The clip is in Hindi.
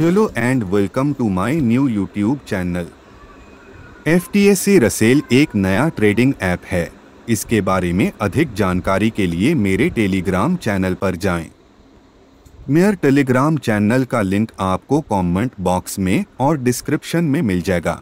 Hello and welcome to my new YouTube channel F T Russell एक नया ट्रेडिंग ऐप है इसके बारे में अधिक जानकारी के लिए मेरे टेलीग्राम चैनल पर जाएं। मेयर टेलीग्राम चैनल का लिंक आपको कमेंट बॉक्स में और डिस्क्रिप्शन में मिल जाएगा